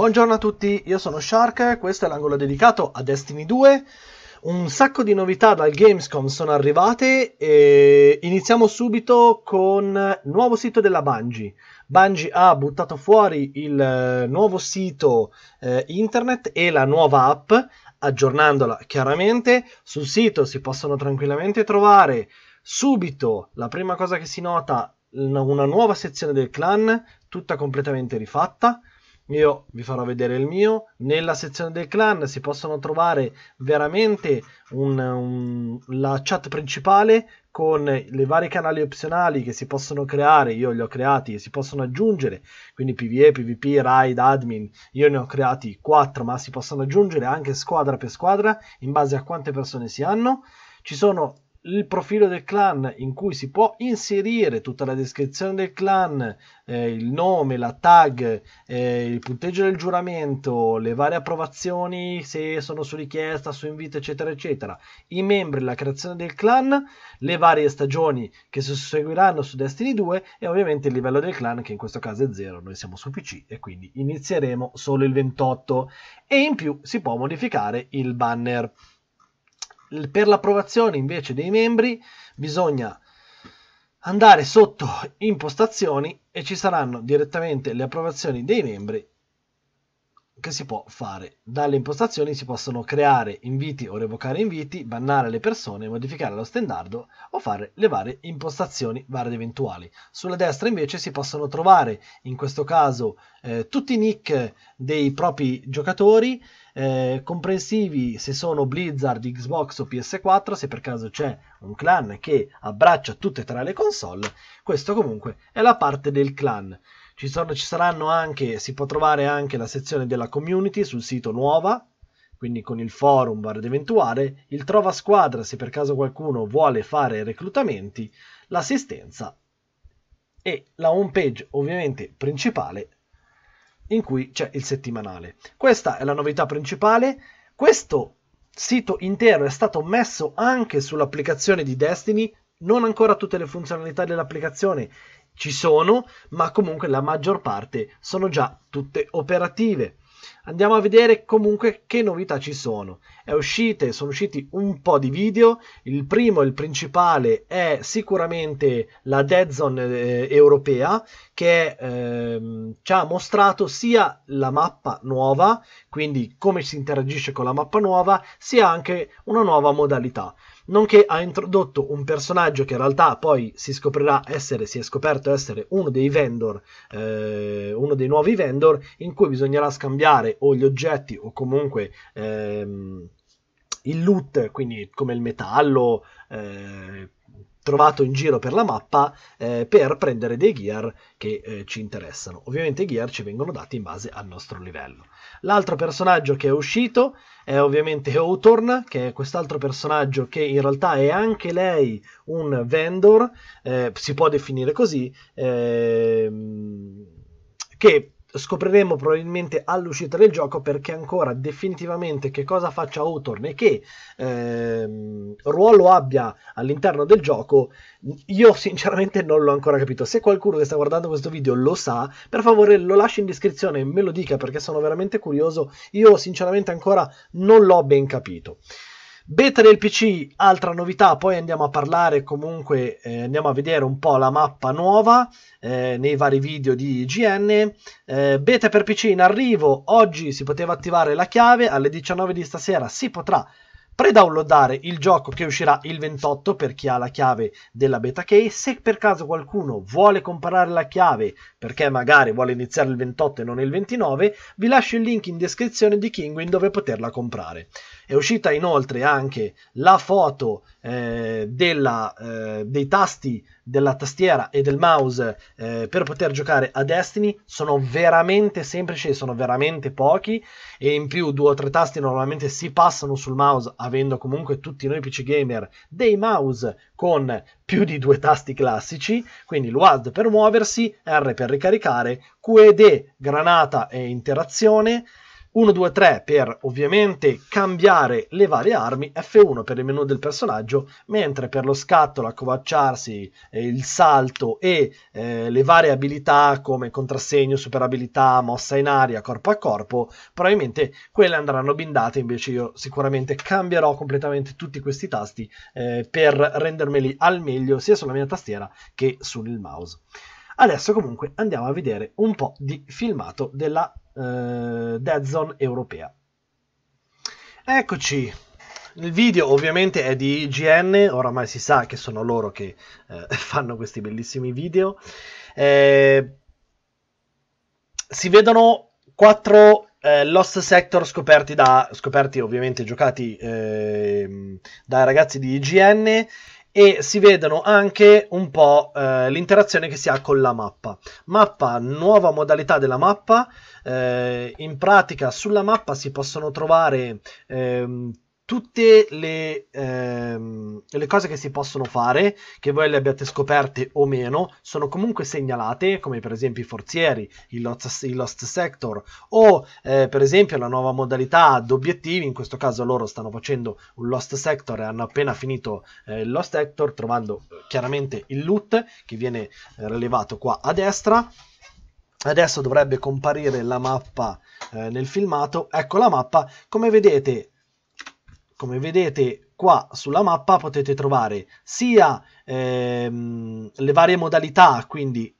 Buongiorno a tutti, io sono Shark, questo è l'angolo dedicato a Destiny 2. Un sacco di novità dal Gamescom sono arrivate e iniziamo subito con il nuovo sito della Bungie. Bungie ha buttato fuori il eh, nuovo sito eh, internet e la nuova app, aggiornandola chiaramente. Sul sito si possono tranquillamente trovare subito la prima cosa che si nota una nuova sezione del clan, tutta completamente rifatta io vi farò vedere il mio nella sezione del clan si possono trovare veramente un, un, la chat principale con le vari canali opzionali che si possono creare io li ho creati e si possono aggiungere quindi pve pvp raid admin io ne ho creati 4 ma si possono aggiungere anche squadra per squadra in base a quante persone si hanno ci sono il profilo del clan in cui si può inserire tutta la descrizione del clan, eh, il nome, la tag, eh, il punteggio del giuramento, le varie approvazioni se sono su richiesta, su invito, eccetera, eccetera, i membri, la creazione del clan, le varie stagioni che si susseguiranno su Destiny 2 e ovviamente il livello del clan che in questo caso è 0, noi siamo su PC e quindi inizieremo solo il 28 e in più si può modificare il banner. Per l'approvazione invece dei membri bisogna andare sotto impostazioni e ci saranno direttamente le approvazioni dei membri che si può fare. Dalle impostazioni si possono creare inviti o revocare inviti, bannare le persone, modificare lo standard o fare le varie impostazioni varie ed eventuali. Sulla destra invece si possono trovare in questo caso eh, tutti i nick dei propri giocatori eh, comprensivi se sono Blizzard, Xbox o PS4, se per caso c'è un clan che abbraccia tutte e tre le console, questo comunque è la parte del clan. Ci, sono, ci saranno anche, si può trovare anche la sezione della community sul sito nuova, quindi con il forum bar eventuale, il trova squadra se per caso qualcuno vuole fare reclutamenti, l'assistenza e la home page ovviamente principale in cui c'è il settimanale. Questa è la novità principale. Questo sito intero è stato messo anche sull'applicazione di Destiny, non ancora tutte le funzionalità dell'applicazione ci sono, ma comunque la maggior parte sono già tutte operative. Andiamo a vedere comunque che novità ci sono. È uscite, sono usciti un po' di video. Il primo, il principale, è sicuramente la Dead Zone eh, europea che eh, ci ha mostrato sia la mappa nuova, quindi come si interagisce con la mappa nuova, sia anche una nuova modalità nonché ha introdotto un personaggio che in realtà poi si scoprirà essere, si è scoperto essere uno dei vendor, eh, uno dei nuovi vendor in cui bisognerà scambiare o gli oggetti o comunque ehm, il loot, quindi come il metallo, eh, trovato in giro per la mappa eh, per prendere dei gear che eh, ci interessano. Ovviamente i gear ci vengono dati in base al nostro livello. L'altro personaggio che è uscito è ovviamente Hawthorn, che è quest'altro personaggio che in realtà è anche lei un vendor, eh, si può definire così, ehm, che scopriremo probabilmente all'uscita del gioco perché ancora definitivamente che cosa faccia Hawthorne e che ehm, ruolo abbia all'interno del gioco io sinceramente non l'ho ancora capito se qualcuno che sta guardando questo video lo sa per favore lo lasci in descrizione e me lo dica perché sono veramente curioso io sinceramente ancora non l'ho ben capito Beta del PC, altra novità, poi andiamo a parlare comunque, eh, andiamo a vedere un po' la mappa nuova eh, nei vari video di IGN. Eh, beta per PC in arrivo, oggi si poteva attivare la chiave, alle 19 di stasera si potrà pre-downloadare il gioco che uscirà il 28 per chi ha la chiave della beta key. Se per caso qualcuno vuole comprare la chiave perché magari vuole iniziare il 28 e non il 29, vi lascio il link in descrizione di Kinguin dove poterla comprare. È uscita inoltre anche la foto eh, della, eh, dei tasti della tastiera e del mouse eh, per poter giocare a Destiny. Sono veramente semplici, e sono veramente pochi e in più due o tre tasti normalmente si passano sul mouse avendo comunque tutti noi PC gamer dei mouse con più di due tasti classici, quindi WASD per muoversi, R per ricaricare, QED, granata e interazione 1, 2, 3 per ovviamente cambiare le varie armi, F1 per il menu del personaggio, mentre per lo scatto, l'accovacciarsi, eh, il salto e eh, le varie abilità come contrassegno, superabilità, mossa in aria, corpo a corpo, probabilmente quelle andranno bindate, invece io sicuramente cambierò completamente tutti questi tasti eh, per rendermeli al meglio sia sulla mia tastiera che sul mouse. Adesso comunque andiamo a vedere un po' di filmato della eh, Dead Zone europea. Eccoci, il video ovviamente è di IGN, oramai si sa che sono loro che eh, fanno questi bellissimi video. Eh, si vedono quattro eh, Lost Sector scoperti, da, scoperti ovviamente giocati eh, dai ragazzi di IGN e si vedono anche un po' eh, l'interazione che si ha con la mappa. Mappa, nuova modalità della mappa, eh, in pratica sulla mappa si possono trovare... Ehm, tutte le, ehm, le, cose che si possono fare, che voi le abbiate scoperte o meno, sono comunque segnalate, come per esempio i forzieri, il Lost, il lost Sector o eh, per esempio la nuova modalità d'obiettivi, in questo caso loro stanno facendo un Lost Sector e hanno appena finito eh, il Lost Sector, trovando eh, chiaramente il loot che viene eh, rilevato qua a destra. Adesso dovrebbe comparire la mappa eh, nel filmato. Ecco la mappa. Come vedete come vedete qua sulla mappa potete trovare sia ehm, le varie modalità, quindi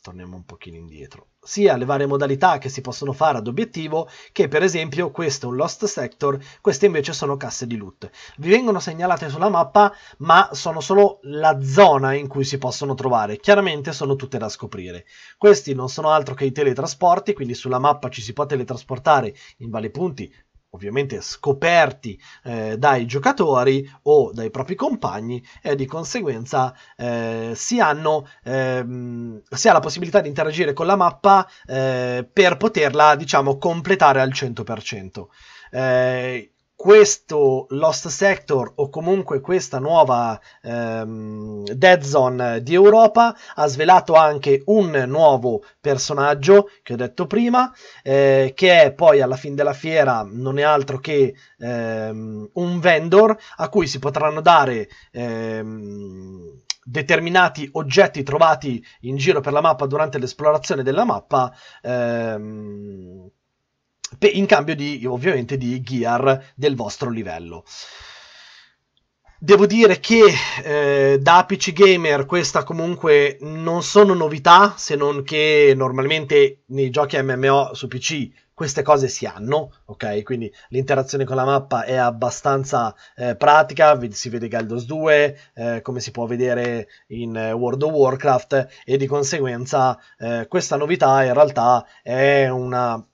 torniamo un pochino indietro, sia le varie modalità che si possono fare ad obiettivo che per esempio questo è un Lost Sector, queste invece sono casse di loot. Vi vengono segnalate sulla mappa ma sono solo la zona in cui si possono trovare, chiaramente sono tutte da scoprire. Questi non sono altro che i teletrasporti, quindi sulla mappa ci si può teletrasportare in vari punti ovviamente scoperti eh, dai giocatori o dai propri compagni e di conseguenza eh, si, hanno, ehm, si ha la possibilità di interagire con la mappa eh, per poterla diciamo completare al 100%. Eh, questo Lost Sector o comunque questa nuova ehm, Dead Zone di Europa ha svelato anche un nuovo personaggio che ho detto prima, eh, che è poi alla fine della fiera non è altro che ehm, un vendor a cui si potranno dare ehm, determinati oggetti trovati in giro per la mappa durante l'esplorazione della mappa ehm, in cambio di, ovviamente di gear del vostro livello. Devo dire che eh, da PC Gamer questa comunque non sono novità, se non che normalmente nei giochi MMO su PC queste cose si hanno, ok? Quindi l'interazione con la mappa è abbastanza eh, pratica, si vede Galdos 2, eh, come si può vedere in eh, World of Warcraft e di conseguenza eh, questa novità in realtà è una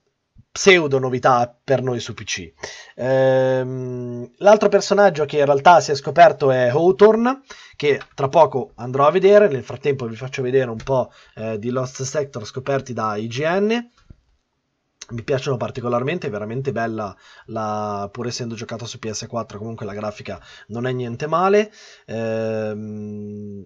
pseudo novità per noi su PC. Ehm, l'altro personaggio che in realtà si è scoperto è Hawthorne, che tra poco andrò a vedere. Nel frattempo vi faccio vedere un po' eh, di Lost Sector scoperti da IGN mi piacciono particolarmente, è veramente bella, la, pur essendo giocato su PS4, comunque la grafica non è niente male. Ehm,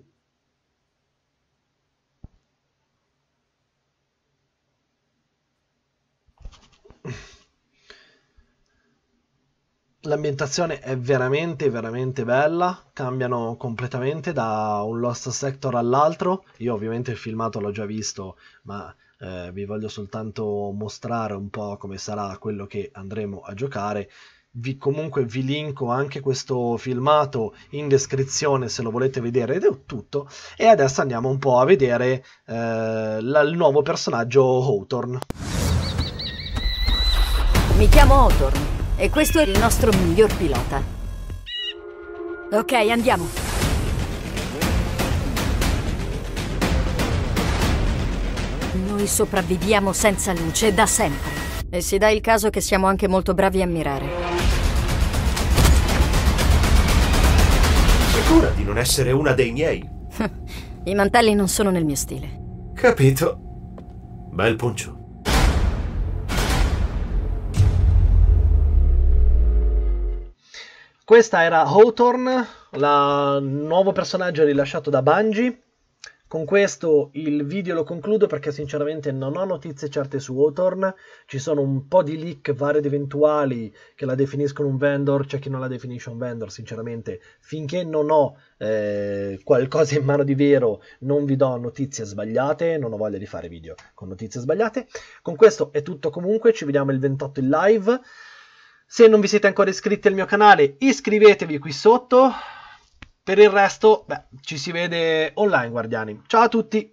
L'ambientazione è veramente, veramente bella, cambiano completamente da un Lost Sector all'altro. Io ovviamente il filmato l'ho già visto, ma eh, vi voglio soltanto mostrare un po' come sarà quello che andremo a giocare. Vi, comunque vi linko anche questo filmato in descrizione se lo volete vedere ed è tutto. E adesso andiamo un po' a vedere eh, la, il nuovo personaggio Hawthorne. Mi chiamo Hawthorne e questo è il nostro miglior pilota. Ok, andiamo. Noi sopravviviamo senza luce da sempre. E si dà il caso che siamo anche molto bravi a mirare. Sicura di non essere una dei miei? I mantelli non sono nel mio stile. Capito. Bel poncio. Questa era Hawthorne, il nuovo personaggio rilasciato da Bungie. Con questo il video lo concludo perché sinceramente non ho notizie certe su Hawthorne, ci sono un po' di leak varie ed eventuali che la definiscono un vendor, c'è chi non la definisce un vendor, sinceramente finché non ho eh, qualcosa in mano di vero non vi do notizie sbagliate, non ho voglia di fare video con notizie sbagliate. Con questo è tutto comunque, ci vediamo il 28 in live. Se non vi siete ancora iscritti al mio canale, iscrivetevi qui sotto. Per il resto, beh, ci si vede online, guardiani. Ciao a tutti!